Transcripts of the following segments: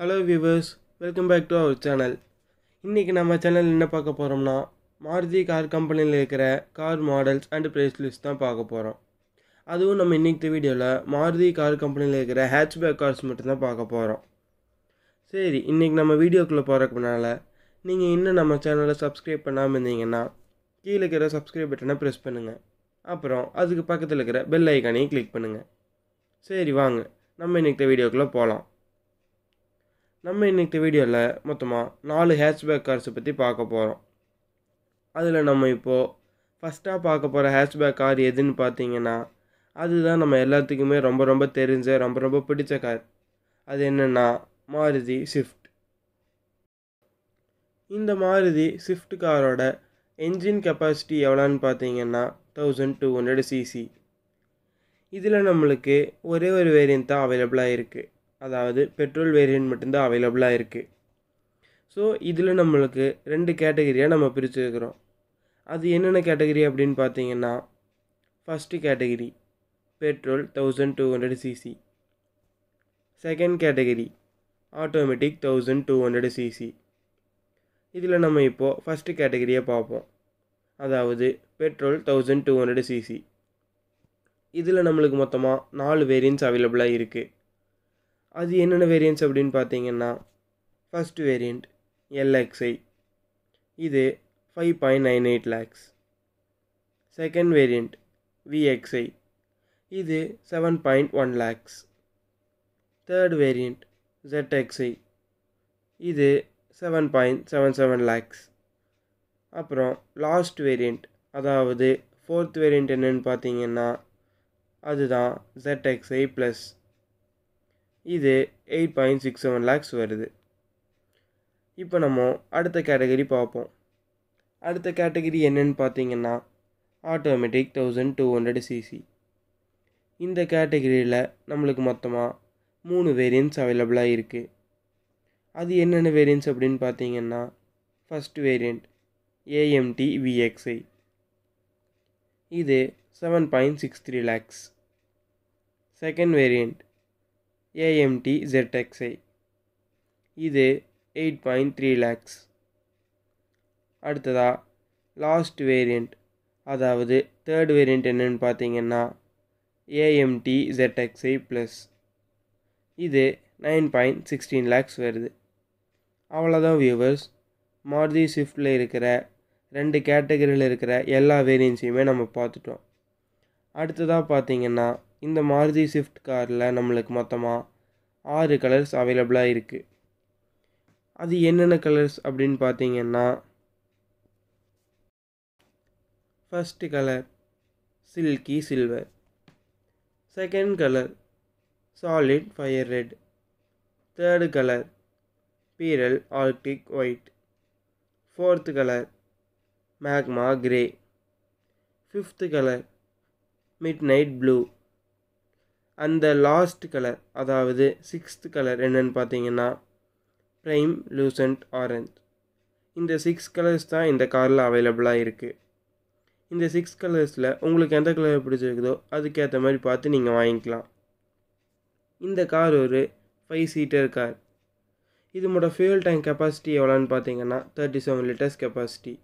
Hello viewers welcome back to our channel இன்றைக்கி நம்ம channel என்ன பார்க்க போகிறோம்னா மாருதி கார் கம்பெனியில் இருக்கிற car models and price list தான் பார்க்க போகிறோம் அதுவும் நம்ம இன்றைக்கி வீடியோவில் மாருதி கார் கம்பெனியில் இருக்கிற ஹேட்ச்பேக் கார்ஸ் மட்டும்தான் பார்க்க போகிறோம் சரி இன்றைக்கி நம்ம வீடியோக்குள்ளே போகிறக்குனால நீங்கள் இன்னும் நம்ம சேனலை சப்ஸ்கிரைப் பண்ணாமல் இருந்தீங்கன்னா கீழே இருக்கிற சப்ஸ்கிரைப் பட்டனை ப்ரெஸ் பண்ணுங்கள் அப்புறம் அதுக்கு பக்கத்தில் இருக்கிற பெல் ஐக்கானையும் கிளிக் பண்ணுங்கள் சரி வாங்க நம்ம இன்றைக்கி வீடியோக்குள்ளே போகலாம் நம்ம இன்றைக்கு வீடியோவில் மொத்தமாக நாலு ஹேஷ்பேக் கார்ஸை பற்றி பார்க்க போகிறோம் அதில் நம்ம இப்போது ஃபஸ்ட்டாக பார்க்க போகிற ஹேஷ்பேக் கார் எதுன்னு பார்த்தீங்கன்னா அதுதான் நம்ம எல்லாத்துக்குமே ரொம்ப ரொம்ப தெரிஞ்ச ரொம்ப ரொம்ப பிடிச்ச கார் அது என்னென்னா மாருதி ஸ்விஃப்ட் இந்த மாருதி ஸ்விஃப்ட் காரோட என்ஜின் கெப்பாசிட்டி எவ்வளோன்னு பார்த்தீங்கன்னா தௌசண்ட் டூ ஹண்ட்ரட் சிசி இதில் நம்மளுக்கு ஒரே ஒரு வேரியன்ட் தான் அவைலபிளாக இருக்குது அதாவது பெட்ரோல் வேரியன்ட் மட்டும்தான் அவைலபிளாக இருக்குது ஸோ இதில் நம்மளுக்கு ரெண்டு கேட்டகரியாக நம்ம பிரித்து வைக்கிறோம் அது என்னென்ன கேட்டகரி அப்படின்னு பார்த்தீங்கன்னா first category petrol thousand two hundred CC second category automatic thousand two hundred CC இதில் நம்ம இப்போது ஃபஸ்ட்டு கேட்டகரியை பார்ப்போம் அதாவது petrol thousand two hundred CC இதில் நம்மளுக்கு மொத்தமாக நாலு வேரியன்ஸ் அவைலபிளாக இருக்குது அது என்னென்ன வேரியன்ஸ் அப்படின்னு பார்த்தீங்கன்னா ஃபஸ்ட் வேரியண்ட் எல்எக்ஸ்ஐ இது five point nine eight lakhs second variant VXI இது seven point one lakhs third variant ZXI இது seven point seven seven lakhs அப்புறம் லாஸ்ட் வேரியண்ட் அதாவது ஃபோர்த் வேரியண்ட் என்னென்னு பார்த்தீங்கன்னா அதுதான் ஜெட்எக்ஸ்ஐ ப்ளஸ் இது eight point six seven lakhs வருது இப்போ நம்ம அடுத்த கேட்டகரி பார்ப்போம் அடுத்த கேட்டகரி என்னன்னு பார்த்தீங்கன்னா automatic thousand two hundred CC இந்த கேட்டகரியில் நம்மளுக்கு மொத்தமாக மூணு வேரியன்ஸ் அவைலபிளாக இருக்குது அது என்னென்ன வேரியன்ட்ஸ் அப்படின்னு பார்த்தீங்கன்னா ஃபஸ்ட் வேரியண்ட் ஏஎம்டி விஎக்ஸ்ஐ இது seven point six three lakhs second variant AMT ZXI இது எயிட் பாயிண்ட் த்ரீ லேக்ஸ் அடுத்ததாக லாஸ்ட் வேரியண்ட் அதாவது தேர்ட் வேரியண்ட் என்னென்னு பார்த்தீங்கன்னா ஏஎம்டி ஜெட்எக்ஸ்ஐ ப்ளஸ் இது நைன் பாயிண்ட் சிக்ஸ்டீன் லேக்ஸ் வருது அவ்வளோதான் வியூவர்ஸ் மாருதி ஸ்விஃப்டில் இருக்கிற ரெண்டு கேட்டகரியில் இருக்கிற எல்லா வேரியன்ஸையுமே நம்ம பார்த்துட்டோம் அடுத்ததாக பார்த்தீங்கன்னா இந்த மாருதி ஸ்விஃப்ட் காரில் நம்மளுக்கு மொத்தமாக ஆறு கலர்ஸ் அவைலபிளாக இருக்குது அது என்னென்ன கலர்ஸ் அப்படின்னு பார்த்தீங்கன்னா first colour silky silver second colour solid fire red third colour pearl arctic white fourth colour magma grey fifth colour midnight blue அந்த லாஸ்ட் கலர் அதாவது சிக்ஸ்த் கலர் என்னன்னு பார்த்தீங்கன்னா ப்ரைம் லூசண்ட் ஆரஞ்ச் இந்த six colours தான் இந்த காரில் அவைலபிளாக இருக்குது இந்த சிக்ஸ் கலர்ஸில் உங்களுக்கு எந்த கலர் பிடிச்சிருக்குதோ அதுக்கேற்ற மாதிரி பார்த்து நீங்கள் வாங்கிக்கலாம் இந்த கார் ஒரு ஃபைவ் சீட்டர் கார் இதோட ஃபியூல் டேங்க் கெப்பாசிட்டி எவ்வளோன்னு பார்த்தீங்கன்னா தேர்ட்டி செவன் லிட்டர்ஸ் கெப்பாசிட்டி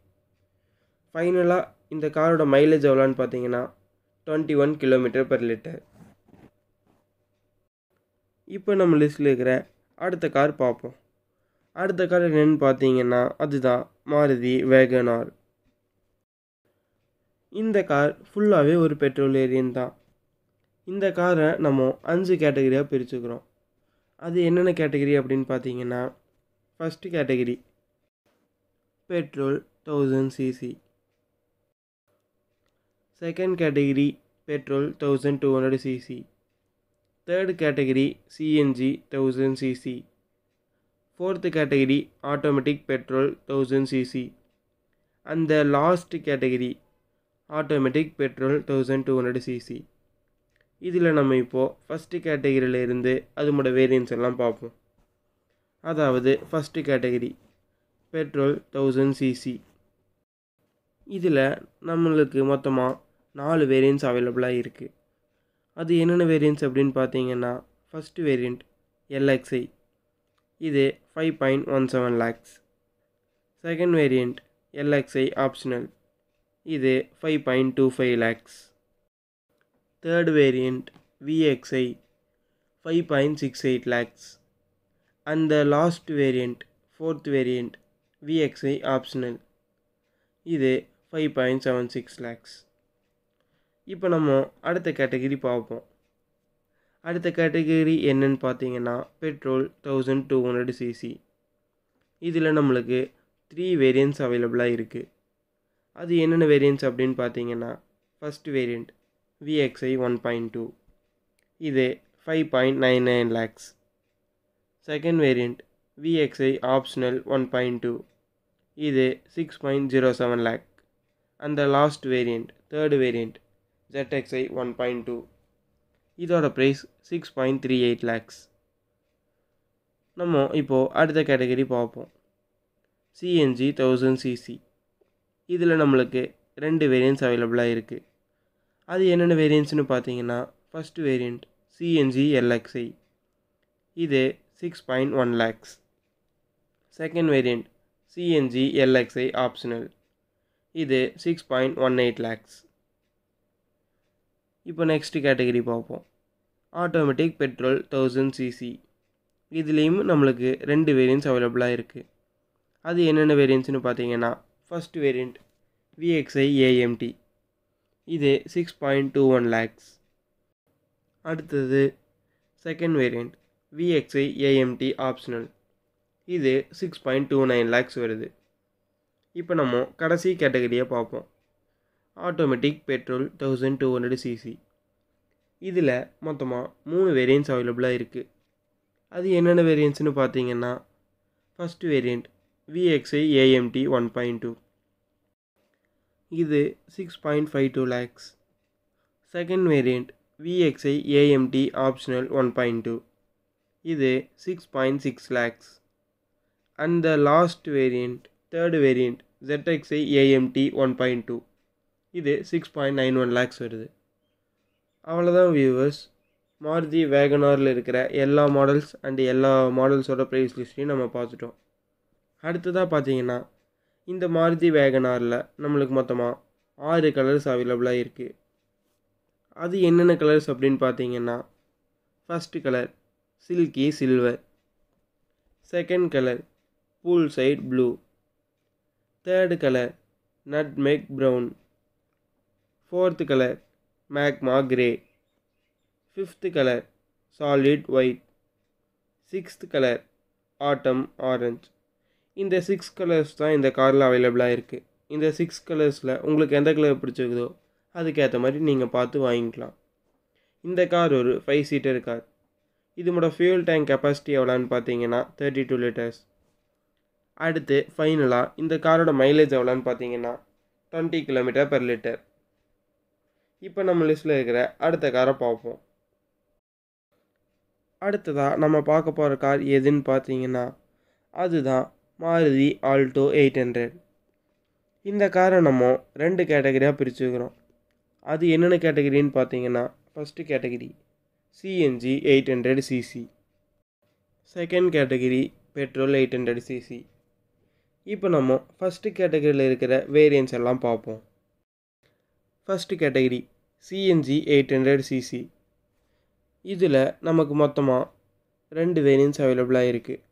ஃபைனலாக இந்த காரோட மைலேஜ் எவ்வளோன்னு பார்த்தீங்கன்னா twenty one kilometre per litre இப்போ நம்ம லிஸ்ட்டில் இருக்கிற அடுத்த கார் பார்ப்போம் அடுத்த கார் என்னென்னு பார்த்தீங்கன்னா அதுதான் மாருதி வேகனார் இந்த கார் ஃபுல்லாகவே ஒரு பெட்ரோல் ஏரியன் தான் இந்த காரை நம்ம அஞ்சு கேட்டகரியாக பிரிச்சுக்கிறோம் அது என்னென்ன கேட்டகரி அப்படின்னு பார்த்தீங்கன்னா first category petrol thousand CC second category petrol thousand two hundred CC third category CNG thousand CC fourth category automatic petrol thousand CC அந்த last category automatic petrol thousand two hundred CC இதில் நம்ம இப்போது first கேட்டகிரியில் இருந்து அதோட variance எல்லாம் பார்ப்போம் அதாவது first category petrol thousand CC இதில் நம்மளுக்கு மொத்தமாக நாலு வேரியன்ஸ் அவைலபிளாக இருக்குது அது என்னென்ன வேரியன்ஸ் அப்படின்னு பார்த்தீங்கன்னா ஃபஸ்ட்டு வேரியண்ட் எல்எக்ஸ்ஐ இது five point one seven lakhs second variant LXI optional இது five point two five lakhs third variant VXI five point six eight lakhs அந்த last variant fourth variant VXI optional இது five point seven six lakhs இப்போ நம்ம அடுத்த category பார்ப்போம் அடுத்த கேட்டகிரி என்னன்னு பார்த்தீங்கன்னா petrol thousand two hundred CC இதில் நம்மளுக்கு த்ரீ வேரியன்ட்ஸ் அவைலபிளாக இருக்குது அது என்னென்ன வேரியன்ஸ் அப்படின்னு பார்த்தீங்கன்னா first variant VXI one point two இது five point nine nine lakhs second variant VXI optional one point two இது six point zero seven lakh அந்த last variant third variant ZXI one point two இதோட price six point three eight lakhs நம்ம இப்போது அடுத்த category பார்ப்போம் CNG thousand CC இதில் நம்மளுக்கு ரெண்டு வேரியன்ஸ் அவைலபிளாக இருக்குது அது என்னென்ன வேரியன்ட்ஸ்னு பார்த்தீங்கன்னா ஃபஸ்ட்டு வேரியண்ட் சிஎன்ஜி எல்எக்ஸ்ஐ இது six point one lakhs second variant CNG LXI optional இது six point one eight lakhs இப்போ நெக்ஸ்ட் கேட்டகரி பார்ப்போம் ஆட்டோமேட்டிக் பெட்ரோல் தௌசண்ட் சிசி இதுலேயும் நம்மளுக்கு ரெண்டு வேரியன்ஸ் அவைலபிளாக இருக்குது அது என்னென்ன வேரியன்ஸ்னு பார்த்தீங்கன்னா ஃபஸ்ட் வேரியண்ட் விஎக்ஸ்ஐ ஏஎம்டி இது six point two one lakhs அடுத்தது second variant VXI AMT optional இது six point two nine lakhs வருது இப்போ நம்ம கடைசி கேட்டகரியை பார்ப்போம் automatic petrol thousand two hundred CC இதில் மொத்தமாக மூணு வேரியன்ஸ் அவைலபிளாக இருக்குது அது என்னென்ன வேரியன்ஸ்னு பார்த்தீங்கன்னா first variant VXI AMT one point two இது six point five two lakhs second variant VXI AMT optional one point two இது six point six lakhs and the last variant third variant ZXI AMT 1.2 இது six point nine one lakhs வருது அவ்வளோதான் viewers Maruti வேகனாரில் இருக்கிற எல்லா models and எல்லா மாடல்ஸோட price லிஸ்ட்டையும் நம்ம பார்த்துட்டோம் அடுத்ததாக பார்த்தீங்கன்னா இந்த மாருதி வேகனாரில் நம்மளுக்கு மொத்தமாக ஆறு கலர்ஸ் அவைலபிளாக இருக்குது அது என்னென்ன கலர்ஸ் அப்படின்னு பார்த்தீங்கன்னா first colour silky silver second colour poolside blue third colour nutmeg brown fourth colour magma grey fifth colour solid white sixth colour autumn orange இந்த சிக்ஸ் கலர்ஸ் தான் இந்த காரில் அவைலபிளாக இருக்குது இந்த சிக்ஸ் கலர்ஸில் உங்களுக்கு எந்த கலர் பிடிச்சிருக்குதோ அதுக்கேற்ற மாதிரி நீங்கள் பார்த்து வாங்கிக்கலாம் இந்த கார் ஒரு ஃபைவ் சீட்டர் கார் இதோட ஃபியூல் டேங்க் கெப்பாசிட்டி எவ்வளோன்னு பார்த்தீங்கன்னா தேர்ட்டி டூ லிட்டர்ஸ் அடுத்து ஃபைனலாக இந்த காரோட மைலேஜ் எவ்வளோன்னு பார்த்தீங்கன்னா டுவெண்ட்டி கிலோமீட்டர் பர் லிட்டர் இப்போ நம்ம லிஸ்ட்டில் இருக்கிற அடுத்த காரை பார்ப்போம் அடுத்ததாக நம்ம பார்க்க போகிற கார் எதுன்னு பார்த்தீங்கன்னா அதுதான் மாருதி ஆல்டோ எயிட் ஹண்ட்ரட் இந்த காரை நம்ம ரெண்டு கேட்டகரியாக பிரிச்சுக்கிறோம் அது என்னென்ன கேட்டகரின்னு பார்த்தீங்கன்னா first category CNG eight hundred CC second category petrol eight hundred CC இப்போ நம்ம ஃபஸ்ட்டு கேட்டகரியில் இருக்கிற வேரியன்ஸ் எல்லாம் பார்ப்போம் first category CNG eight hundred CC இதில் நமக்கு மொத்தமாக ரெண்டு வேரியன்ஸ் அவைலபிளாக இருக்குது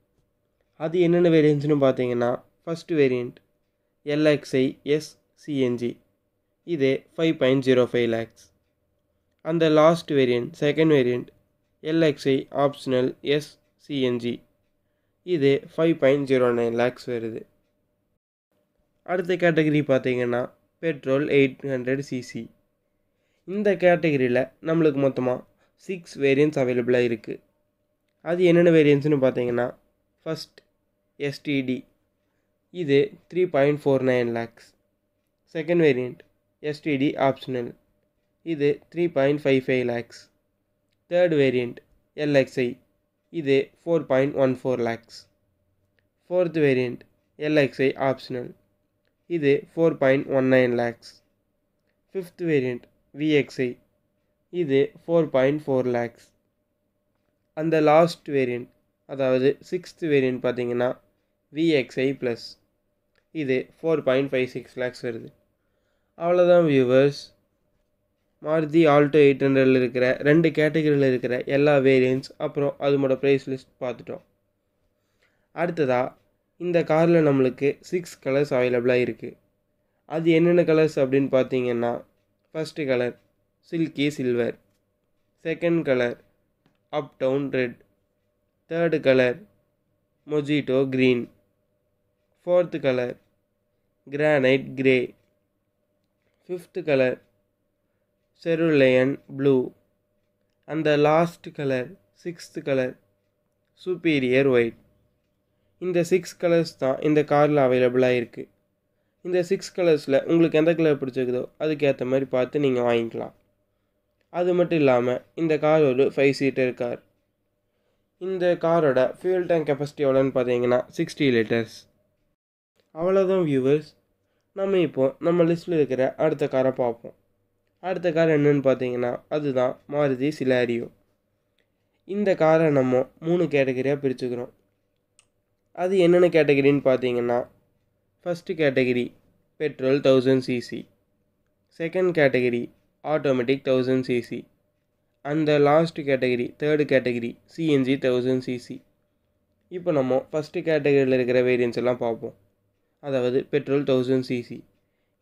அது என்னென்ன வேரியன்ஸ்னு பார்த்தீங்கன்னா first variant LXI S CNG இது five point zero five lakhs அந்த last variant second variant LXI optional S CNG இது five point zero nine lakhs வருது அடுத்த கேட்டகரி பார்த்தீங்கன்னா பெட்ரோல் எயிட் ஹண்ட்ரட் சிசி இந்த கேட்டகரியில் நம்மளுக்கு மொத்தமாக சிக்ஸ் வேரியன்ஸ் அவைலபிளாக இருக்குது அது என்னென்ன வேரியன்ஸ்னு பார்த்தீங்கன்னா ஃபஸ்ட் எஸ்டிடி இது three point four nine lakhs second variant STD optional இது three point five five lakhs third variant LXI இது four point one four lakhs fourth variant LXI optional இது four point one nine lakhs fifth variant VXI இது four point four lakhs அந்த last variant அதாவது sixth variant பார்த்தீங்கன்னா VXI plus இது four point five six lakhs வருது அவ்வளோதான் viewers Maruti Alto eight ஹண்ட்ரடில் இருக்கிற ரெண்டு கேட்டகரியில் இருக்கிற எல்லா வேரியன்ஸ் அப்புறம் அதனோட ப்ரைஸ் லிஸ்ட் பார்த்துட்டோம் அடுத்ததாக இந்த காரில் நம்மளுக்கு சிக்ஸ் கலர்ஸ் அவைலபிளாக இருக்குது அது என்னென்ன கலர்ஸ் அப்படின்னு பார்த்தீங்கன்னா first colour silky silver second colour up down red third colour mojito green fourth colour granite grey fifth colour cerulean blue அந்த last colour sixth colour superior white இந்த சிக்ஸ் கலர்ஸ் தான் இந்த காரில் அவைலபிளாக இருக்குது இந்த சிக்ஸ் கலர்ஸில் உங்களுக்கு எந்த கலர் பிடிச்சிருக்குதோ அதுக்கேற்ற மாதிரி பார்த்து நீங்கள் வாங்கிக்கலாம் அது மட்டும் இல்லாமல் இந்த கார் ஒரு ஃபைவ் சீட்டர் கார் இந்த காரோட ஃபியூல் டேங்க் கெப்பாசிட்டி எவ்வளோன்னு பார்த்தீங்கன்னா சிக்ஸ்டி லிட்டர்ஸ் அவ்வளோதான் வியூவர்ஸ் நம்ம இப்போது நம்ம லிஸ்ட்டில் இருக்கிற அடுத்த காரை பார்ப்போம் அடுத்த கார் என்னென்னு பார்த்தீங்கன்னா அதுதான் மாருதி சிலாரியோ இந்த காரை நம்ம மூணு கேட்டகரியாக பிரிச்சுக்கிறோம் அது என்னென்ன கேட்டகரின்னு பார்த்தீங்கன்னா first category petrol thousand CC second category automatic thousand CC அந்த last category third category CNG thousand CC இப்போ நம்ம ஃபஸ்ட்டு கேட்டகரியில் இருக்கிற வேரியன்ஸ் எல்லாம் பார்ப்போம் அதாவது பெட்ரோல் தௌசண்ட் சிசி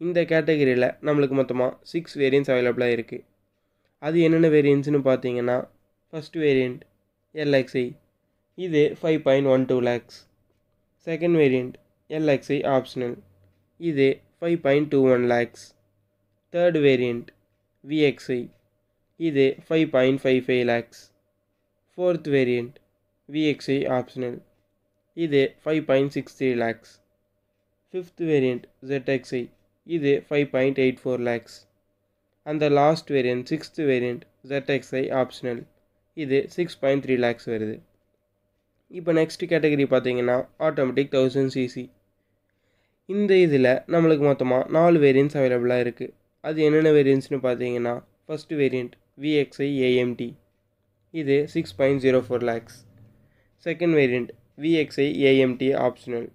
இந்த கேட்டகரியில் நம்மளுக்கு மொத்தமாக சிக்ஸ் வேரியன்ஸ் அவைலபிளாக இருக்குது அது என்னென்ன வேரியன்ஸ்னு பார்த்தீங்கன்னா ஃபஸ்ட்டு வேரியண்ட் எல்எக்ஸ்ஐ இது five point one two lakhs second variant LXI optional. இது 5.21 lakhs. Third variant VXI. இது 5.55 lakhs. Fourth variant VXI optional. இது 5.63 lakhs. Fifth variant ZXI. இது 5.84 lakhs. And the last variant, sixth variant ZXI optional. இது 6.3 lakhs வருது இப்போ next category பார்த்தீங்கன்னா automatic thousand CC இந்த இதில் நம்மளுக்கு மொத்தமாக நாலு வேரியன்ஸ் அவைலபிளாக இருக்குது அது என்னென்ன வேரியன்ஸ்னு பார்த்தீங்கன்னா ஃபஸ்ட்டு வேரியண்ட் விஎக்ஸ்ஐ ஏஎம்டி இது six point zero four lakhs second variant VXI AMT optional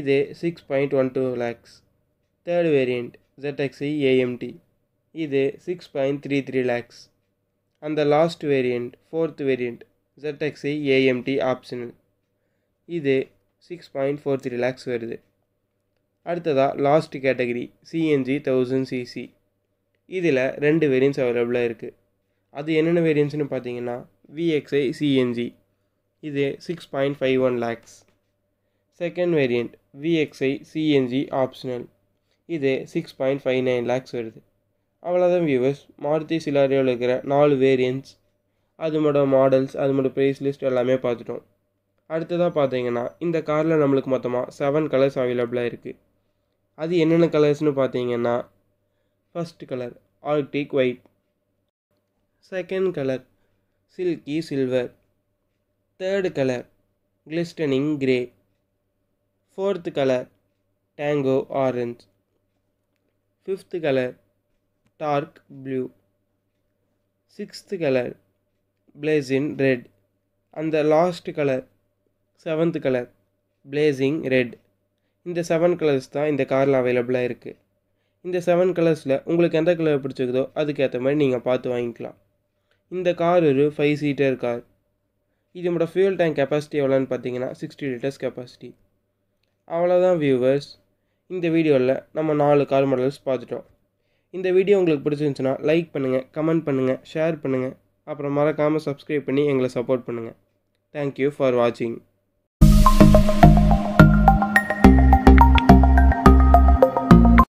இது six point one two lakhs third variant ZXI AMT இது six point three three lakhs அந்த last variant fourth variant ZXI AMT optional இது six point four three lakhs வருது அடுத்ததாக last category CNG thousand CC இதில் ரெண்டு variants அவைலபிளாக இருக்குது அது என்னென்ன வேரியன்ஸ்னு பார்த்தீங்கன்னா விஎக்ஸ்ஐ சிஎன்ஜி இது six point five one lakhs second variant VXI CNG optional இது six point five nine lakhs வருது அவ்வளோதான் வியூவர்ஸ் மாருதி சிலாரியாவில் இருக்கிற நாலு வேரியன்ட்ஸ் அதுமோட மாடல்ஸ் அதனோட ப்ரைஸ் லிஸ்ட் எல்லாமே பார்த்துட்டோம் அடுத்ததாக பார்த்தீங்கன்னா இந்த காரில் நம்மளுக்கு மொத்தமாக செவன் கலர்ஸ் அவைலபிளாக இருக்குது அது என்னென்ன கலர்ஸ்னு பார்த்தீங்கன்னா first colour arctic white second colour silky silver third colour glistening grey fourth colour tango orange fifth colour dark blue sixth colour blazing red அந்த last colour seventh colour blazing red இந்த seven colours தான் இந்த காரில் அவைலபிளாக இருக்குது இந்த seven கலர்ஸில் உங்களுக்கு எந்த கலர் பிடிச்சிருக்குதோ அதுக்கேற்ற மாதிரி நீங்கள் பார்த்து வாங்கிக்கலாம் இந்த கார் ஒரு ஃபைவ் சீட்டர் கார் இதோட ஃபியூல் டேங்க் கெப்பாசிட்டி எவ்வளோன்னு பார்த்தீங்கன்னா சிக்ஸ்டி லிட்டர்ஸ் கெப்பாசிட்டி அவ்வளோதான் வியூவர்ஸ் இந்த வீடியோவில் நம்ம நாலு கார் மாடல்ஸ் பார்த்துட்டோம் இந்த வீடியோ உங்களுக்கு பிடிச்சிருந்துச்சுன்னா லைக் பண்ணுங்கள் கமெண்ட் பண்ணுங்கள் ஷேர் பண்ணுங்கள் அப்புறம் மறக்காமல் சப்ஸ்கிரைப் பண்ணி எங்களை சப்போர்ட் பண்ணுங்கள் தேங்க்யூ ஃபார் வாட்சிங்